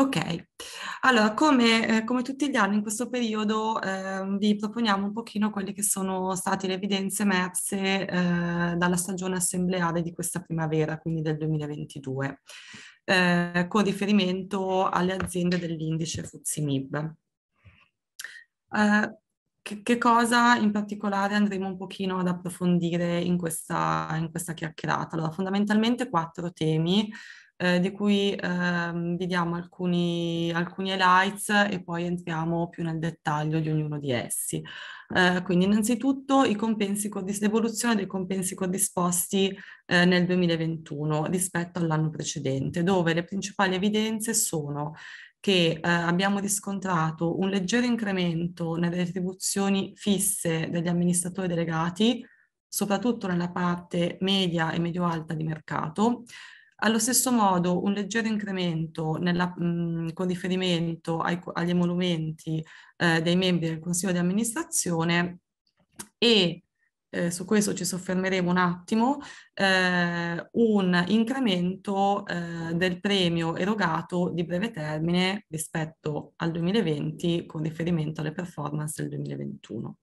Ok, allora come, eh, come, tutti gli anni in questo periodo eh, vi proponiamo un pochino quelle che sono state le evidenze emerse eh, dalla stagione assembleare di questa primavera, quindi del 2022, eh, con riferimento alle aziende dell'indice FUZIMIB. Eh, che, che, cosa in particolare andremo un pochino ad approfondire in questa, in questa chiacchierata? Allora, fondamentalmente quattro temi eh, di cui ehm, vi diamo alcuni, alcuni highlights e poi entriamo più nel dettaglio di ognuno di essi. Eh, quindi innanzitutto codis- l'evoluzione dei compensi codisposti eh, nel 2021 rispetto all'anno precedente, dove le principali evidenze sono che eh, abbiamo riscontrato un leggero incremento nelle retribuzioni fisse degli amministratori delegati, soprattutto nella parte media e medio-alta di mercato, allo stesso modo, un leggero incremento nella, mh, mhmm, con riferimento ai, agli emolumenti eh, dei membri del Consiglio di amministrazione e eh, su questo ci soffermeremo un attimo, eh, un incremento eh, del premio erogato di breve termine rispetto al 2020 con riferimento alle performance del 2021.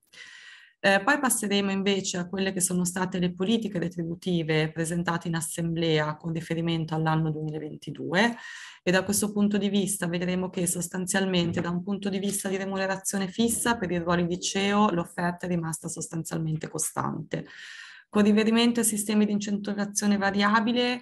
Eh, poi passeremo invece a quelle che sono state le politiche retributive presentate in assemblea con riferimento all'anno 2022 e da questo punto di vista vedremo che sostanzialmente da un punto di vista di remunerazione fissa per i ruoli di CEO l'offerta è rimasta sostanzialmente costante. Con riferimento ai sistemi di incentivazione variabile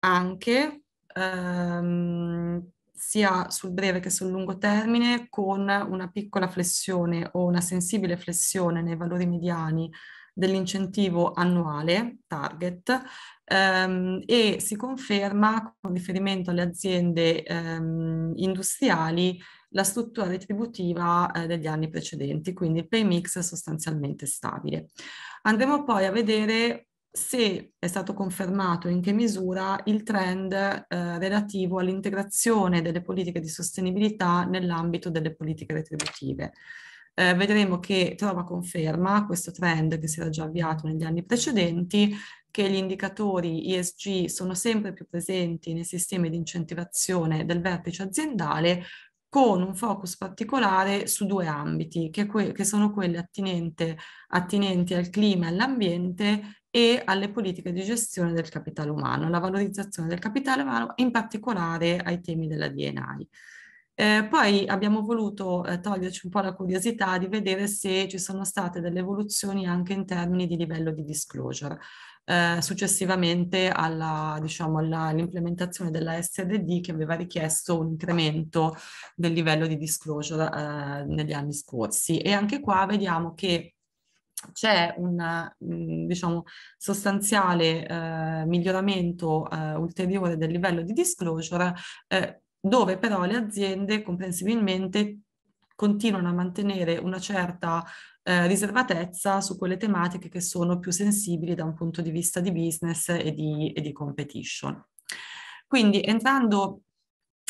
anche ehm, sia sul breve che sul lungo termine con una piccola flessione o una sensibile flessione nei valori mediani dell'incentivo annuale target ehm, e si conferma con riferimento alle aziende ehm, industriali la struttura retributiva eh, degli anni precedenti, quindi il pay mix è sostanzialmente stabile. Andremo poi a vedere se è stato confermato in che misura il trend eh, relativo all'integrazione delle politiche di sostenibilità nell'ambito delle politiche retributive. Eh, vedremo che trova conferma questo trend che si era già avviato negli anni precedenti, che gli indicatori ESG sono sempre più presenti nei sistemi di incentivazione del vertice aziendale, con un focus particolare su due ambiti, che, que- che sono quelli attinente, attinenti al clima e all'ambiente e alle politiche di gestione del capitale umano, alla valorizzazione del capitale umano, in particolare ai temi della DNI. Eh, poi abbiamo voluto eh, toglierci un po' la curiosità di vedere se ci sono state delle evoluzioni anche in termini di livello di disclosure. Eh, successivamente diciamo, all'implementazione diciamo, della SRD che aveva richiesto un incremento del livello di disclosure eh, negli anni scorsi. E anche qua vediamo che c'è un mm, diciamo, sostanziale eh, miglioramento eh, ulteriore del livello di disclosure, eh, dove però le aziende comprensibilmente continuano a mantenere una certa eh, riservatezza su quelle tematiche che sono più sensibili da un punto di vista di business e di, e di competition. Quindi entrando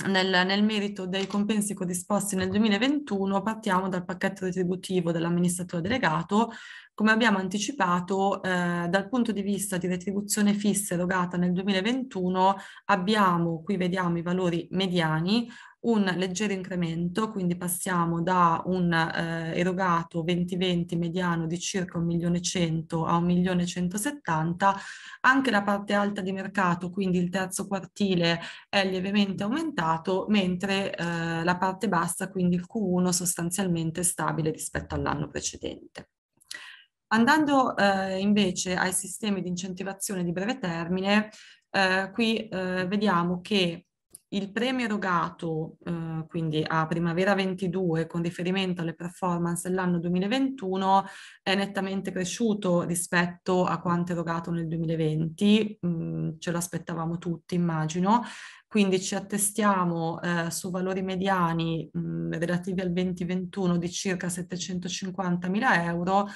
nel, nel, merito dei compensi codisposti nel 2021 partiamo dal pacchetto retributivo dell'amministratore delegato. Come abbiamo anticipato, eh, dal punto di vista di retribuzione fissa erogata nel 2021 abbiamo, qui vediamo i valori mediani, un leggero incremento, quindi passiamo da un eh, erogato 2020 mediano di circa milione 100 a milione 170, anche la parte alta di mercato, quindi il terzo quartile, è lievemente aumentato, mentre eh, la parte bassa, quindi il Q1, sostanzialmente stabile rispetto all'anno precedente. Andando eh, invece ai sistemi di incentivazione di breve termine, eh, qui eh, vediamo che il premio erogato eh, quindi a primavera 22 con riferimento alle performance dell'anno 2021 è nettamente cresciuto rispetto a quanto erogato nel 2020, mm, ce l'aspettavamo tutti immagino, quindi ci attestiamo eh, su valori mediani mh, mm, relativi al 2021 di circa 750 mila euro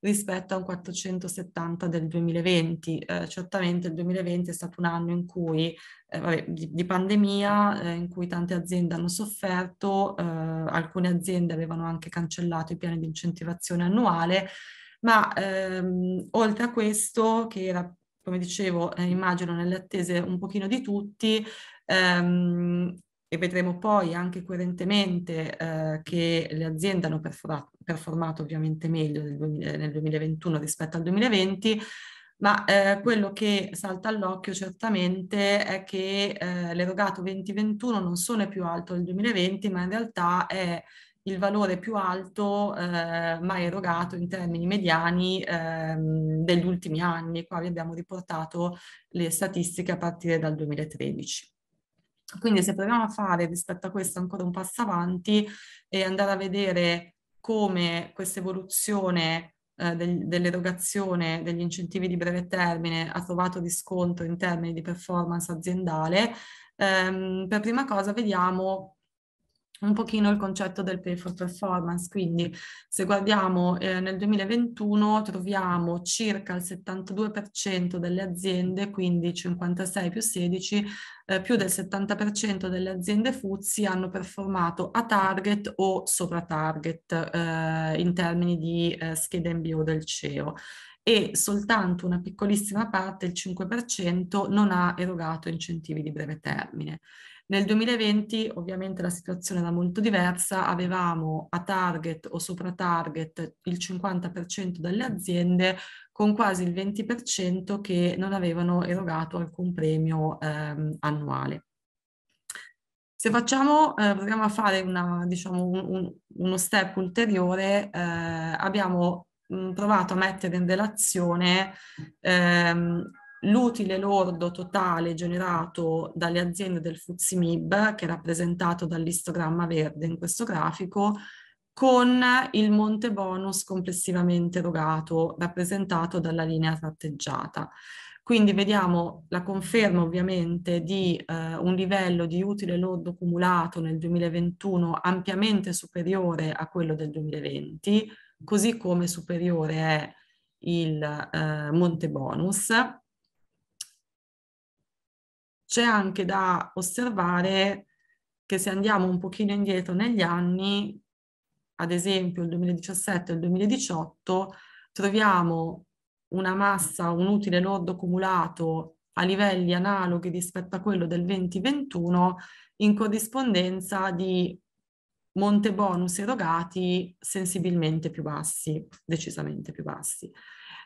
rispetto a un 470 del 2020. Eh, certamente il 2020 è stato un anno in cui, eh, vabbè, di, di, pandemia, eh, in cui tante aziende hanno sofferto, eh, alcune aziende avevano anche cancellato i piani di incentivazione annuale, ma ehm, oltre a questo, che era come dicevo, eh, immagino nelle attese un pochino di tutti, ehm, e vedremo poi anche coerentemente eh, che le aziende hanno performato ovviamente meglio nel, 2000, eh, nel 2021 rispetto al 2020, ma eh, quello che salta all'occhio certamente è che eh, l'erogato 2021 non solo è più alto del 2020, ma in realtà è il valore più alto eh, mai erogato in termini mediani ehm, degli ultimi anni. Qua vi abbiamo riportato le statistiche a partire dal 2013. Quindi se proviamo a fare rispetto a questo ancora un passo avanti e andare a vedere come questa evoluzione eh, del, dell'erogazione degli incentivi di breve termine ha trovato riscontro in termini di performance aziendale, ehm, per prima cosa vediamo un pochino il concetto del pay for performance, quindi se guardiamo eh, nel 2021 troviamo circa il 72% delle aziende, quindi 56 più 16, eh, più del 70% delle aziende FUZI hanno performato a target o sopra target eh, in termini di eh, scheda MBO del CEO e soltanto una piccolissima parte, il 5%, non ha erogato incentivi di breve termine. Nel 2020 ovviamente la situazione era molto diversa, avevamo a target o sopra target il 50% delle aziende con quasi il 20% che non avevano erogato alcun premio ehm, annuale. Se facciamo, eh, proviamo a fare una, diciamo, un, un, uno step ulteriore, eh, abbiamo mm, provato a mettere in relazione ehm, l'utile lordo totale generato dalle aziende del FUZIMIB, che è rappresentato dall'istogramma verde in questo grafico, con il monte bonus complessivamente erogato, rappresentato dalla linea tratteggiata. Quindi vediamo la conferma ovviamente di eh, un livello di utile lordo cumulato nel 2021 ampiamente superiore a quello del 2020, così come superiore è il eh, monte bonus c'è anche da osservare che se andiamo un pochino indietro negli anni, ad esempio il 2017 e il 2018, troviamo una massa, un utile lordo accumulato a livelli analoghi rispetto a quello del 2021 in corrispondenza di monte bonus erogati sensibilmente più bassi, decisamente più bassi.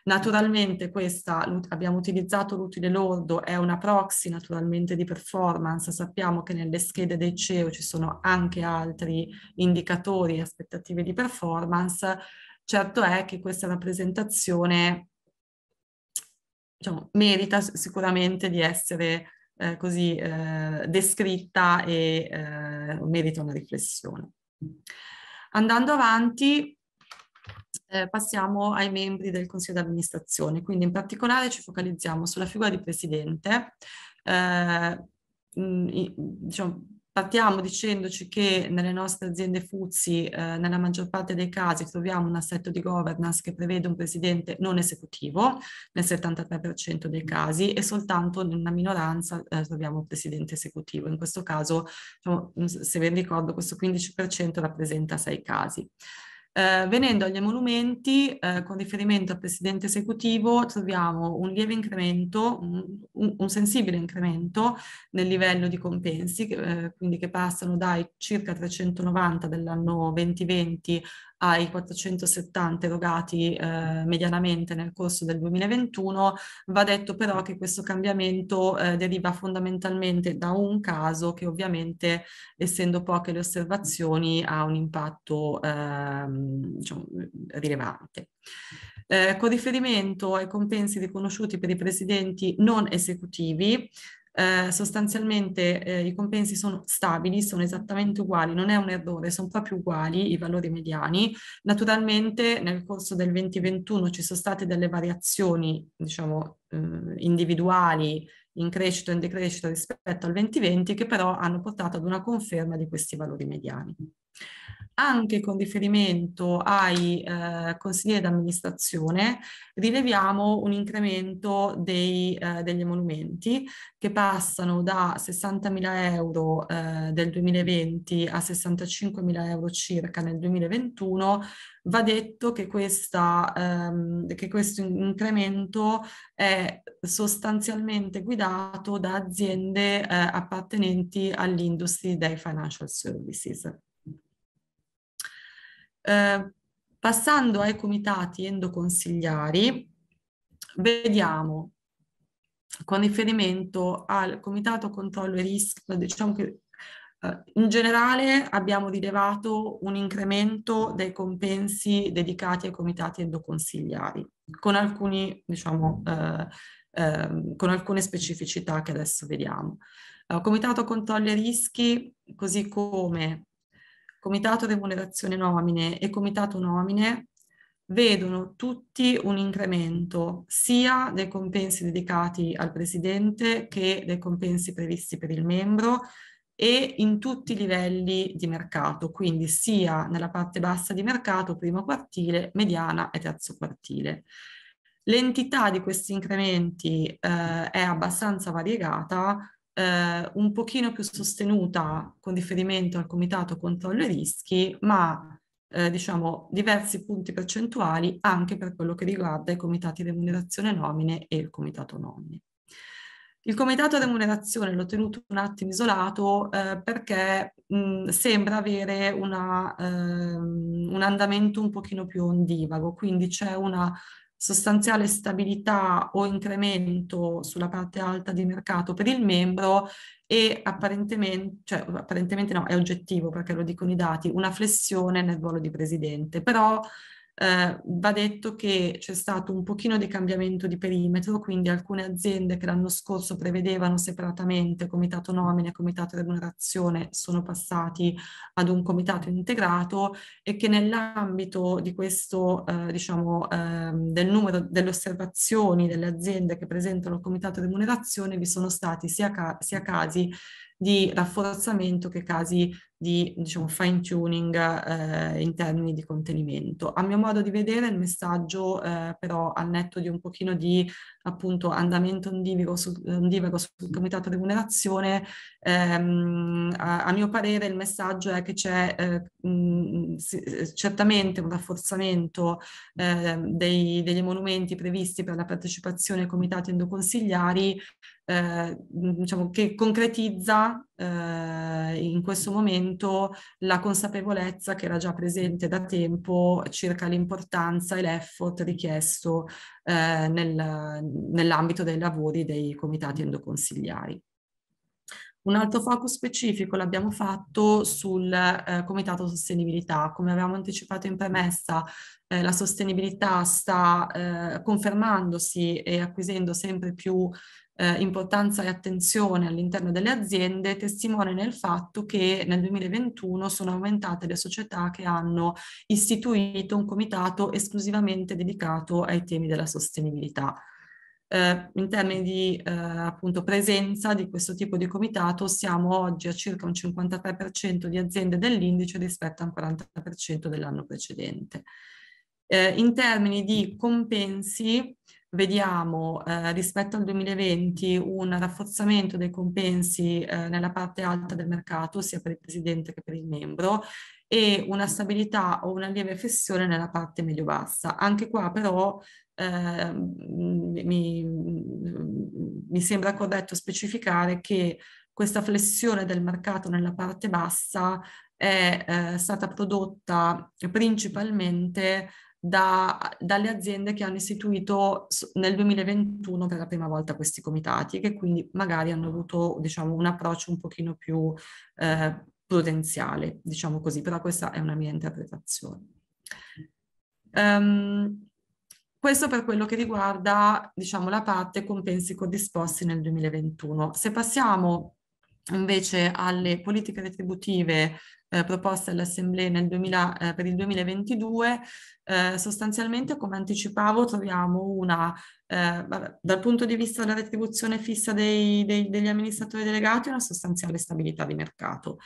Naturalmente questa, abbiamo utilizzato l'utile lordo, è una proxy naturalmente di performance, sappiamo che nelle schede dei CEO ci sono anche altri indicatori e aspettative di performance, certo è che questa rappresentazione diciamo, merita sicuramente di essere eh, così eh, descritta e eh, merita una riflessione. Andando avanti, eh, passiamo ai membri del consiglio d'amministrazione, quindi in particolare ci focalizziamo sulla figura di presidente. Eh, mm, diciamo, partiamo dicendoci che nelle nostre aziende FUZI, eh, nella maggior parte dei casi, troviamo un assetto di governance che prevede un presidente non esecutivo, nel 73% dei casi, e soltanto nella minoranza eh, troviamo un presidente esecutivo. In questo caso, diciamo, se ben ricordo, questo 15% rappresenta sei casi. Eh, venendo agli emolumenti, eh, con riferimento al presidente esecutivo, troviamo un lieve incremento, un, un sensibile incremento nel livello di compensi, eh, quindi che passano dai circa 390 dell'anno 2020 ai 470 erogati eh, medianamente nel corso del 2021. Va detto però che questo cambiamento eh, deriva fondamentalmente da un caso che ovviamente, essendo poche le osservazioni, ha un impatto ehm, diciamo, rilevante. Eh, con riferimento ai compensi riconosciuti per i presidenti non esecutivi, eh, sostanzialmente eh, i compensi sono stabili, sono esattamente uguali, non è un errore, sono proprio uguali i valori mediani. Naturalmente nel corso del 2021 ci sono state delle variazioni, diciamo, eh, individuali in crescita o in decrescita rispetto al 2020 che però hanno portato ad una conferma di questi valori mediani anche con riferimento ai eh, consiglieri d'amministrazione rileviamo un incremento dei, eh, degli emolumenti che passano da 60.000 euro eh, del 2020 a 65.000 euro circa nel 2021. Va detto che, questa, ehm, che questo incremento è sostanzialmente guidato da aziende eh, appartenenti all'industria dei financial services. Ehm, passando ai comitati endoconsigliari, vediamo con riferimento al comitato controllo e rischio, diciamo che eh, in generale abbiamo rilevato un incremento dei compensi dedicati ai comitati endoconsigliari, con, alcuni, diciamo, eh, eh, con alcune specificità che adesso vediamo. Eh, comitato controllo e rischi, così come Comitato Remunerazione Nomine e Comitato Nomine vedono tutti un incremento sia dei compensi dedicati al presidente che dei compensi previsti per il membro e in tutti i livelli di mercato, quindi sia nella parte bassa di mercato, primo quartile, mediana e terzo quartile. L'entità di questi incrementi eh, è abbastanza variegata, eh, un pochino più sostenuta con riferimento al Comitato Controllo e Rischi, ma eh, diciamo diversi punti percentuali anche per quello che riguarda i comitati remunerazione nomine e il comitato nomine. Il comitato remunerazione l'ho tenuto un attimo isolato eh, perché mh, sembra avere una, eh, un andamento un pochino più ondivago, quindi c'è una sostanziale stabilità o incremento sulla parte alta di mercato per il membro e apparentemente, cioè apparentemente no, è oggettivo perché lo dicono i dati, una flessione nel ruolo di presidente, però eh, va detto che c'è stato un pochino di cambiamento di perimetro, quindi alcune aziende che l'anno scorso prevedevano separatamente comitato nomine e comitato remunerazione sono passati ad un comitato integrato e che nell'ambito di questo, eh, diciamo, eh, del numero delle osservazioni delle aziende che presentano il comitato remunerazione vi sono stati sia, ca- sia casi di rafforzamento che casi di diciamo, fine tuning eh, in termini di contenimento. A mio modo di vedere il messaggio eh, però al netto di un pochino di appunto andamento ondivico sul, ondivago sul comitato di remunerazione, ehm, a, a, mio parere il messaggio è che c'è eh, mh, si, certamente un rafforzamento eh, dei, degli emolumenti previsti per la partecipazione ai comitati endoconsigliari, eh, diciamo, che concretizza eh, in questo momento la consapevolezza che era già presente da tempo circa l'importanza e l'effort richiesto eh, nel, nell'ambito dei lavori dei comitati endoconsigliari. Un altro focus specifico l'abbiamo fatto sul eh, Comitato Sostenibilità. Come avevamo anticipato in premessa, eh, la sostenibilità sta eh, confermandosi e acquisendo sempre più eh, importanza e attenzione all'interno delle aziende testimoniano nel fatto che nel 2021 sono aumentate le società che hanno istituito un comitato esclusivamente dedicato ai temi della sostenibilità. Eh, in termini di eh, appunto, presenza di questo tipo di comitato siamo oggi a circa un 53% di aziende dell'indice rispetto a un 40% dell'anno precedente. Eh, in termini di compensi vediamo eh, rispetto al 2020 un rafforzamento dei compensi eh, nella parte alta del mercato, sia per il presidente che per il membro, e una stabilità o una lieve flessione nella parte medio-bassa. Anche qua però eh, mi, mi sembra corretto specificare che questa flessione del mercato nella parte bassa è eh, stata prodotta principalmente da, dalle aziende che hanno istituito nel 2021 per la prima volta questi comitati e che quindi magari hanno avuto diciamo, un approccio un pochino più eh, prudenziale, diciamo così, però questa è una mia interpretazione. Um, questo per quello che riguarda diciamo, la parte compensi codisposti nel 2021. Se passiamo invece alle politiche retributive eh, proposte all'Assemblea assemblee eh, per il 2022, eh, sostanzialmente, come anticipavo, troviamo una, eh, vabbè, dal punto di vista della retribuzione fissa dei, dei, degli amministratori delegati, una sostanziale stabilità di mercato.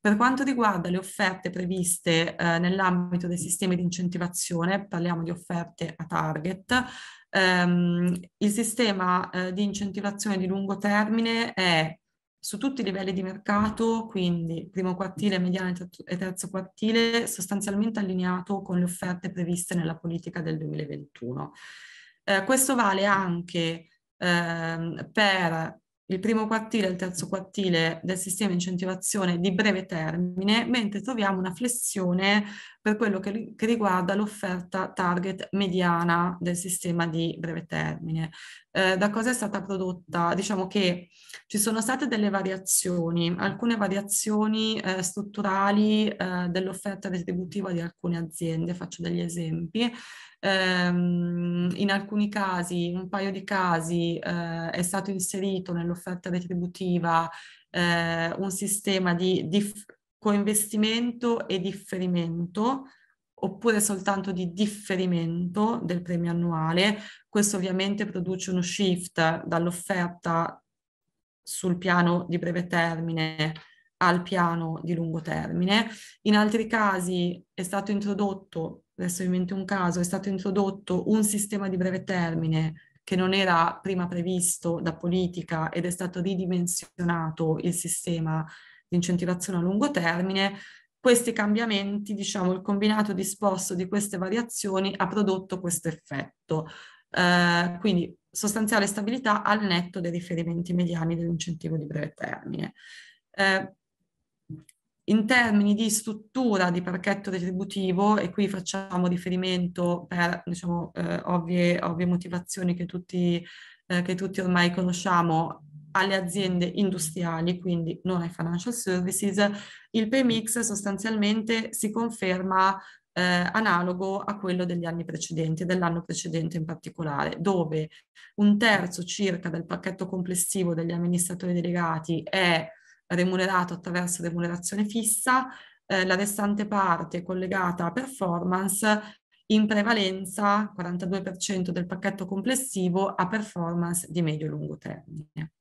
Per quanto riguarda le offerte previste eh, nell'ambito dei sistemi di incentivazione, parliamo di offerte a target, ehm, il sistema eh, di incentivazione di lungo termine è su tutti i livelli di mercato, quindi primo quartile, mediano e terzo quartile, sostanzialmente allineato con le offerte previste nella politica del 2021. Eh, questo vale anche eh, per il primo quartile e il terzo quartile del sistema incentivazione di breve termine, mentre troviamo una flessione per quello che, che riguarda l'offerta target mediana del sistema di breve termine. Eh, da cosa è stata prodotta? Diciamo che ci sono state delle variazioni, alcune variazioni eh, strutturali eh, dell'offerta retributiva di alcune aziende, faccio degli esempi. Ehm, in alcuni casi, in un paio di casi, eh, è stato inserito nell'offerta retributiva eh, un sistema di dif- coinvestimento e differimento oppure soltanto di differimento del premio annuale. Questo ovviamente produce uno shift dall'offerta sul piano di breve termine al piano di lungo termine. In altri casi è stato introdotto, adesso in mente un caso, è stato introdotto un sistema di breve termine che non era prima previsto da politica ed è stato ridimensionato il sistema di incentivazione a lungo termine, questi cambiamenti, diciamo, il combinato disposto di queste variazioni ha prodotto questo effetto. Eh, quindi sostanziale stabilità al netto dei riferimenti mediani dell'incentivo di breve termine. Eh, in termini di struttura di parchetto retributivo, e qui facciamo riferimento per diciamo, eh, ovvie, ovvie motivazioni che tutti, eh, che tutti ormai conosciamo alle aziende industriali, quindi non ai financial services, il PMX sostanzialmente si conferma eh, analogo a quello degli anni precedenti, dell'anno precedente in particolare, dove un terzo circa del pacchetto complessivo degli amministratori delegati è remunerato attraverso remunerazione fissa, eh, la restante parte collegata a performance in prevalenza 42% del pacchetto complessivo a performance di medio-lungo termine.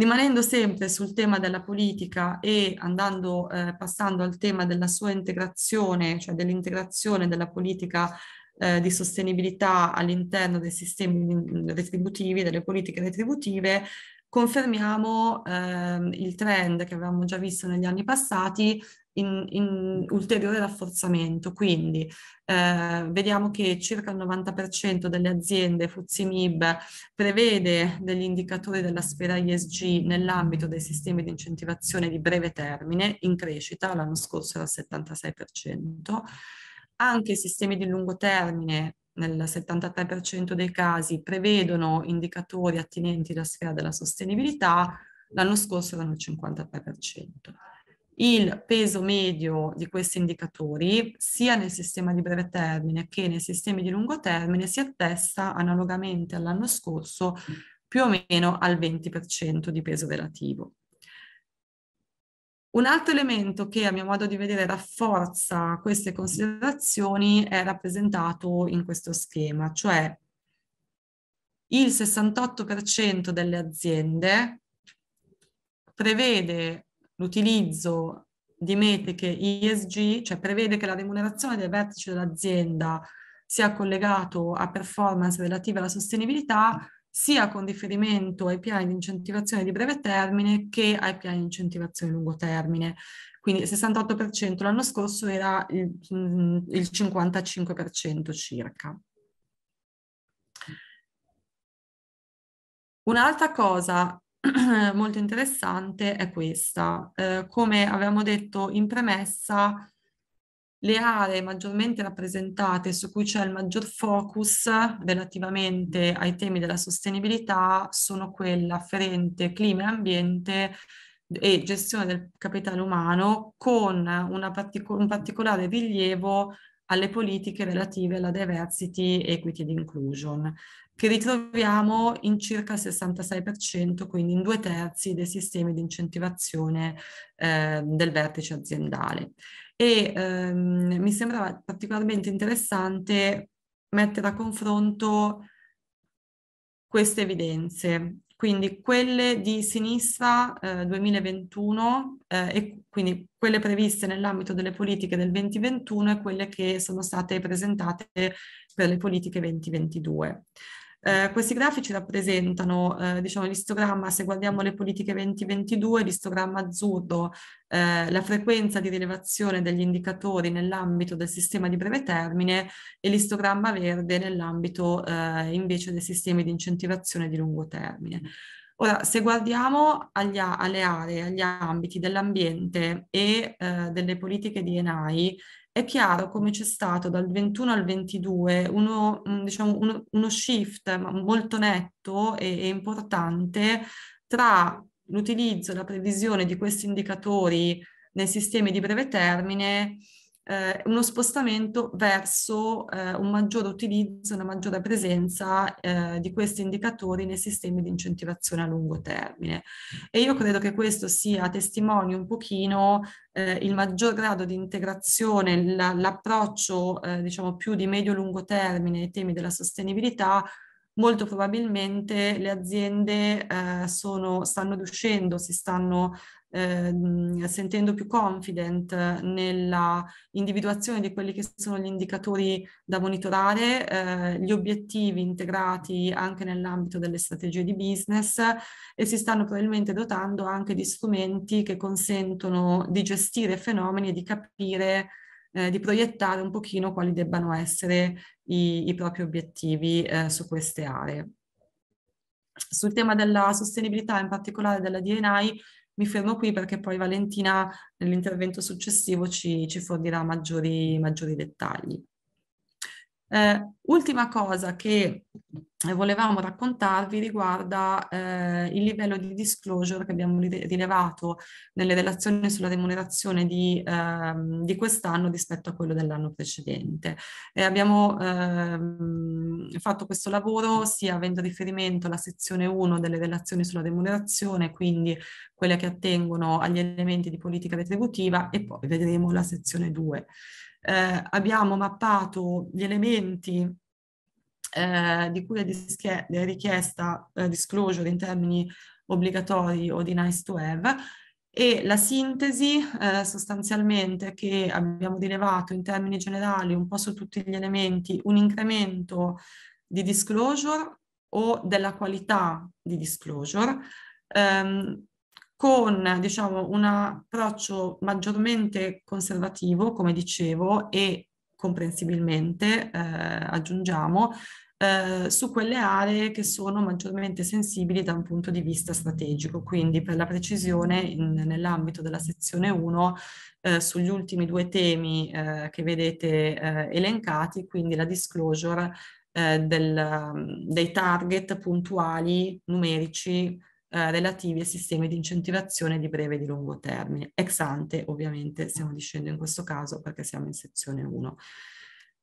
Rimanendo sempre sul tema della politica e andando, eh, passando al tema della sua integrazione, cioè dell'integrazione della politica eh, di sostenibilità all'interno dei sistemi mm, retributivi, delle politiche retributive, confermiamo ehm, il trend che avevamo già visto negli anni passati in, in ulteriore rafforzamento. Quindi eh, vediamo che circa il 90% delle aziende FUZIMIB prevede degli indicatori della sfera ISG nell'ambito dei sistemi di incentivazione di breve termine, in crescita, l'anno scorso era il 76%. Anche i sistemi di lungo termine nel 73% dei casi prevedono indicatori attinenti alla sfera della sostenibilità, l'anno scorso erano il 53%. Il peso medio di questi indicatori, sia nel sistema di breve termine che nei sistemi di lungo termine, si attesta analogamente all'anno scorso più o meno al 20% di peso relativo. Un altro elemento che a mio modo di vedere rafforza queste considerazioni è rappresentato in questo schema, cioè il 68% delle aziende prevede l'utilizzo di metriche ISG, cioè prevede che la remunerazione del vertice dell'azienda sia collegato a performance relative alla sostenibilità, sia con riferimento ai piani di incentivazione di breve termine che ai piani di incentivazione di lungo termine. Quindi il 68% l'anno scorso era il, mm, il 55% circa. Un'altra cosa molto interessante è questa. Eh, come avevamo detto in premessa, le aree maggiormente rappresentate su cui c'è il maggior focus relativamente ai temi della sostenibilità sono quella afferente clima e ambiente e gestione del capitale umano con partico- un particolare rilievo alle politiche relative alla diversity, equity ed inclusion, che ritroviamo in circa il 66%, quindi in due terzi dei sistemi di incentivazione eh, del vertice aziendale e ehm, mi sembrava particolarmente interessante mettere a confronto queste evidenze, quindi quelle di sinistra eh, 2021 eh, e quindi quelle previste nell'ambito delle politiche del 2021 e quelle che sono state presentate per le politiche 2022. Eh, questi grafici rappresentano, eh, diciamo, l'istogramma, se guardiamo le politiche 2022, l'istogramma azzurro, eh, la frequenza di rilevazione degli indicatori nell'ambito del sistema di breve termine e l'istogramma verde nell'ambito eh, invece dei sistemi di incentivazione di lungo termine. Ora, se guardiamo agli, alle aree, agli ambiti dell'ambiente e eh, delle politiche di ENAI, è chiaro come c'è stato dal 21 al 22 uno, mm, diciamo, uno, uno shift molto netto e, e importante tra l'utilizzo e la previsione di questi indicatori nei sistemi di breve termine eh, uno spostamento verso eh, un maggiore utilizzo, una maggiore presenza eh, di questi indicatori nei sistemi di incentivazione a lungo termine. E io credo che questo sia testimonio un pochino eh, il maggior grado di integrazione, la, l'approccio eh, diciamo più di medio-lungo termine ai temi della sostenibilità molto probabilmente le aziende eh, sono, stanno riuscendo, si stanno Ehm, sentendo più confident nella individuazione di quelli che sono gli indicatori da monitorare, eh, gli obiettivi integrati anche nell'ambito delle strategie di business e si stanno probabilmente dotando anche di strumenti che consentono di gestire fenomeni e di capire eh, di proiettare un pochino quali debbano essere i, i propri obiettivi eh, su queste aree. Sul tema della sostenibilità, in particolare della DNI, mi fermo qui perché poi Valentina nell'intervento successivo ci, ci fornirà maggiori, maggiori dettagli. Eh, ultima cosa che eh, volevamo raccontarvi riguarda eh, il livello di disclosure che abbiamo rilevato nelle relazioni sulla remunerazione di, eh, di quest'anno rispetto a quello dell'anno precedente. E abbiamo ehm, fatto questo lavoro sia avendo riferimento alla sezione 1 delle relazioni sulla remunerazione, quindi quelle che attengono agli elementi di politica retributiva, e poi vedremo la sezione 2 eh, abbiamo mappato gli elementi eh, di cui è, dischia- è richiesta eh, disclosure in termini obbligatori o di nice to have e la sintesi eh, sostanzialmente che abbiamo rilevato in termini generali un po' su tutti gli elementi un incremento di disclosure o della qualità di disclosure ehm, con diciamo, un approccio maggiormente conservativo, come dicevo, e comprensibilmente eh, aggiungiamo, eh, su quelle aree che sono maggiormente sensibili da un punto di vista strategico. Quindi per la precisione nell'ambito della sezione 1 eh, sugli ultimi due temi eh, che vedete eh, elencati, quindi la disclosure eh, del, dei target puntuali numerici eh, relativi ai sistemi di incentivazione di breve e di lungo termine. Ex ante, ovviamente, stiamo dicendo in questo caso perché siamo in sezione 1.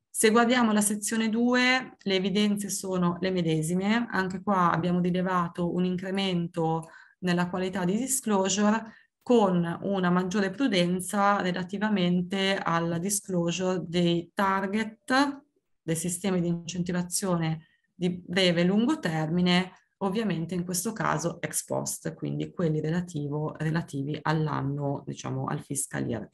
Se guardiamo la sezione 2, le evidenze sono le medesime. Anche qua abbiamo rilevato un incremento nella qualità di disclosure con una maggiore prudenza relativamente al disclosure dei target dei sistemi di incentivazione di breve e lungo termine ovviamente in questo caso ex post, quindi quelli relativo, relativi all'anno, diciamo, al fiscal year